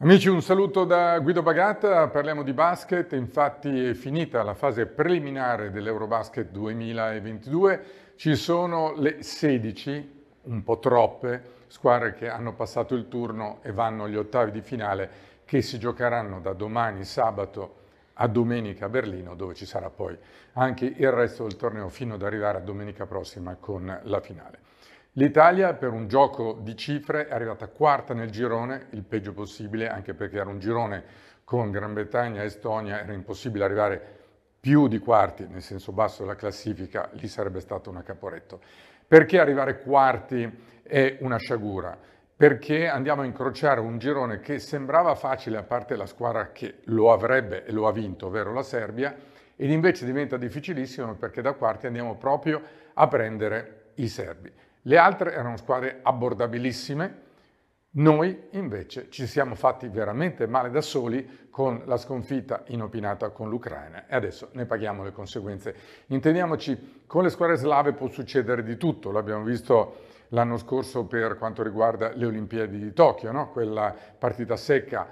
Amici, un saluto da Guido Bagatta, parliamo di basket, infatti è finita la fase preliminare dell'Eurobasket 2022, ci sono le 16, un po' troppe, squadre che hanno passato il turno e vanno agli ottavi di finale che si giocheranno da domani sabato a domenica a Berlino dove ci sarà poi anche il resto del torneo fino ad arrivare a domenica prossima con la finale. L'Italia per un gioco di cifre è arrivata quarta nel girone, il peggio possibile, anche perché era un girone con Gran Bretagna e Estonia, era impossibile arrivare più di quarti, nel senso basso della classifica, lì sarebbe stato una caporetto. Perché arrivare quarti è una sciagura? Perché andiamo a incrociare un girone che sembrava facile, a parte la squadra che lo avrebbe e lo ha vinto, ovvero la Serbia, ed invece diventa difficilissimo perché da quarti andiamo proprio a prendere i serbi. Le altre erano squadre abbordabilissime, noi invece ci siamo fatti veramente male da soli con la sconfitta inopinata con l'Ucraina e adesso ne paghiamo le conseguenze. Intendiamoci, con le squadre slave può succedere di tutto, l'abbiamo visto l'anno scorso per quanto riguarda le Olimpiadi di Tokyo, no? quella partita secca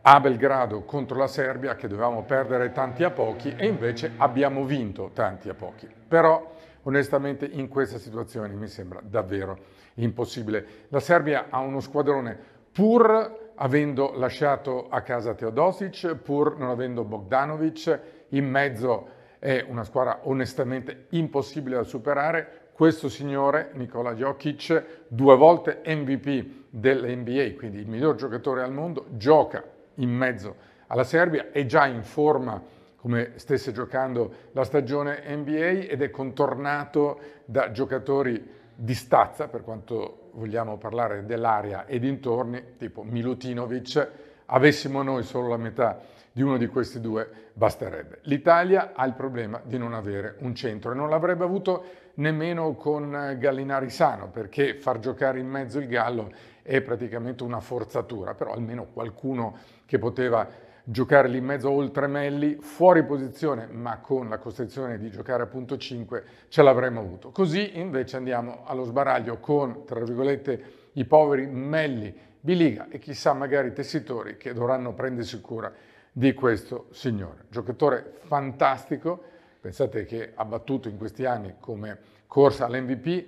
a Belgrado contro la Serbia che dovevamo perdere tanti a pochi e invece abbiamo vinto tanti a pochi. Però onestamente in questa situazione mi sembra davvero impossibile. La Serbia ha uno squadrone pur avendo lasciato a casa Teodosic, pur non avendo Bogdanovic, in mezzo è una squadra onestamente impossibile da superare. Questo signore, Nicola Jokic, due volte MVP dell'NBA, quindi il miglior giocatore al mondo, gioca in mezzo alla Serbia, è già in forma come stesse giocando la stagione NBA ed è contornato da giocatori di stazza, per quanto vogliamo parlare dell'area e dintorni, tipo Milutinovic, avessimo noi solo la metà di uno di questi due basterebbe. L'Italia ha il problema di non avere un centro e non l'avrebbe avuto nemmeno con Gallinari Sano perché far giocare in mezzo il Gallo è praticamente una forzatura, però almeno qualcuno che poteva giocare lì in mezzo oltre Melli, fuori posizione, ma con la costrizione di giocare a punto 5 ce l'avremmo avuto. Così invece andiamo allo sbaraglio con, tra virgolette, i poveri Melli, Biliga e chissà magari i Tessitori che dovranno prendersi cura di questo signore. Giocatore fantastico, pensate che ha battuto in questi anni come corsa all'MVP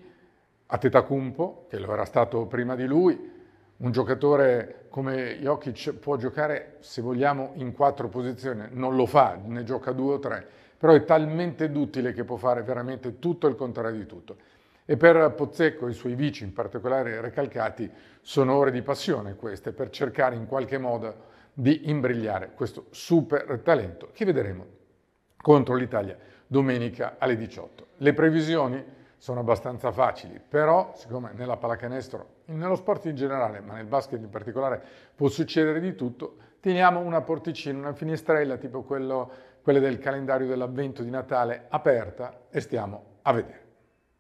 a Atetacumpo, che lo era stato prima di lui, un giocatore come Jokic può giocare, se vogliamo, in quattro posizioni, non lo fa, ne gioca due o tre, però è talmente duttile che può fare veramente tutto il contrario di tutto. E per Pozzecco e i suoi vici, in particolare Recalcati, sono ore di passione queste, per cercare in qualche modo di imbrigliare questo super talento che vedremo contro l'Italia domenica alle 18. Le previsioni? sono abbastanza facili, però siccome nella pallacanestro, nello sport in generale, ma nel basket in particolare, può succedere di tutto, teniamo una porticina, una finestrella tipo quello, quelle del calendario dell'avvento di Natale aperta e stiamo a vedere.